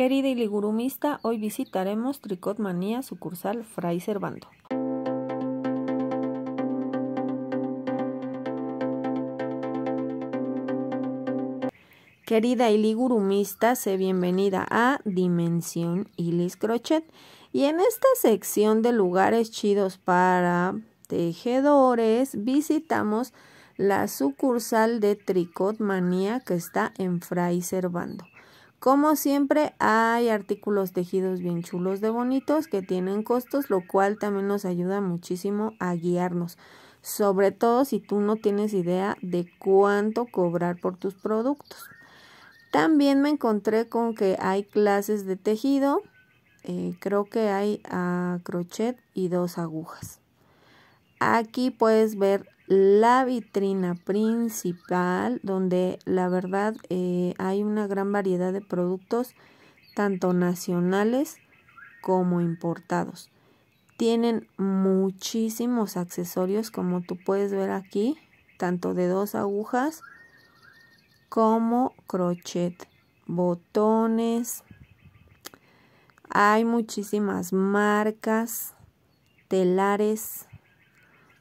Querida iligurumista, hoy visitaremos Tricot Manía, sucursal Fray Servando. Querida iligurumista, sé bienvenida a Dimensión Ilis Crochet. Y en esta sección de lugares chidos para tejedores, visitamos la sucursal de Tricot Manía que está en Fray Servando. Como siempre, hay artículos tejidos bien chulos de bonitos que tienen costos, lo cual también nos ayuda muchísimo a guiarnos. Sobre todo si tú no tienes idea de cuánto cobrar por tus productos. También me encontré con que hay clases de tejido. Eh, creo que hay a ah, crochet y dos agujas. Aquí puedes ver la vitrina principal donde la verdad eh, hay una gran variedad de productos tanto nacionales como importados. Tienen muchísimos accesorios como tú puedes ver aquí, tanto de dos agujas como crochet, botones. Hay muchísimas marcas, telares,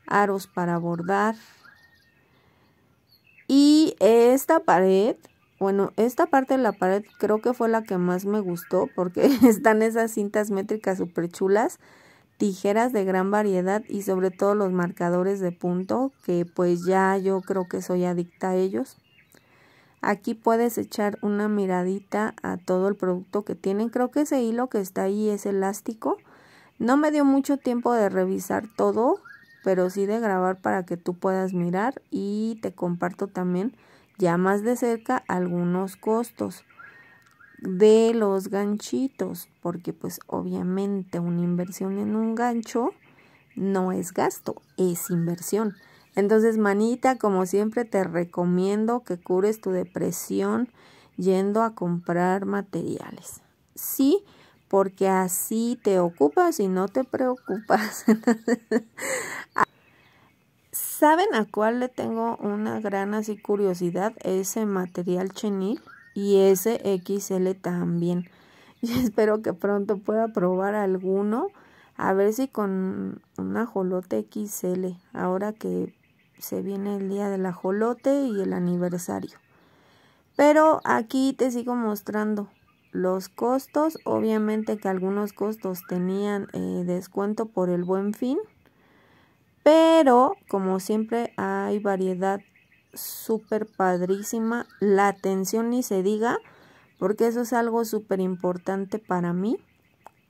aros para bordar. Y esta pared, bueno, esta parte de la pared creo que fue la que más me gustó porque están esas cintas métricas súper chulas, tijeras de gran variedad y sobre todo los marcadores de punto que pues ya yo creo que soy adicta a ellos. Aquí puedes echar una miradita a todo el producto que tienen. Creo que ese hilo que está ahí es elástico. No me dio mucho tiempo de revisar todo, pero sí de grabar para que tú puedas mirar y te comparto también ya más de cerca algunos costos de los ganchitos, porque pues obviamente una inversión en un gancho no es gasto, es inversión. Entonces, manita, como siempre te recomiendo que cures tu depresión yendo a comprar materiales. Sí, porque así te ocupas y no te preocupas. ¿Saben a cuál le tengo una gran así curiosidad? Ese material chenil y ese XL también. Y espero que pronto pueda probar alguno. A ver si con una ajolote XL, ahora que se viene el día del ajolote y el aniversario. Pero aquí te sigo mostrando los costos, obviamente que algunos costos tenían eh, descuento por el buen fin, pero como siempre hay variedad súper padrísima, la atención ni se diga, porque eso es algo súper importante para mí,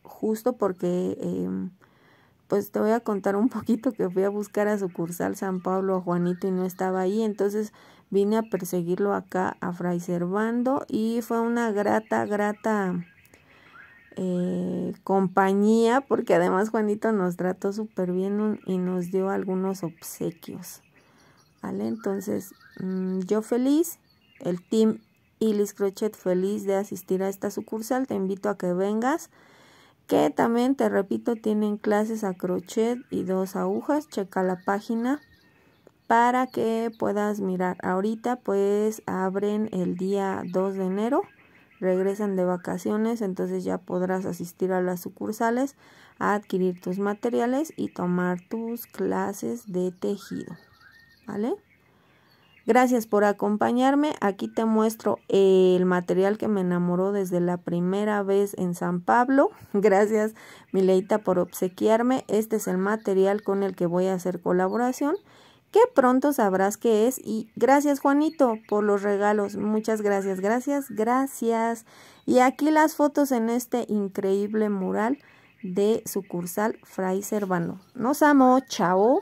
justo porque em, pues te voy a contar un poquito que fui a buscar a sucursal San Pablo a Juanito y no estaba ahí, entonces vine a perseguirlo acá a Fray Servando y fue una grata, grata eh, compañía porque además Juanito nos trató súper bien y nos dio algunos obsequios. ¿Vale? Entonces, mm, yo feliz, el team Ilis Crochet feliz de asistir a esta sucursal, te invito a que vengas que también te repito tienen clases a crochet y dos agujas, checa la página para que puedas mirar. Ahorita pues abren el día 2 de enero, regresan de vacaciones, entonces ya podrás asistir a las sucursales, a adquirir tus materiales y tomar tus clases de tejido. ¿Vale? Gracias por acompañarme. Aquí te muestro el material que me enamoró desde la primera vez en San Pablo. Gracias, Mileita, por obsequiarme. Este es el material con el que voy a hacer colaboración que pronto sabrás qué es. Y gracias Juanito por los regalos. Muchas gracias, gracias, gracias. Y aquí las fotos en este increíble mural de sucursal Fray Servano. Nos amo, chao.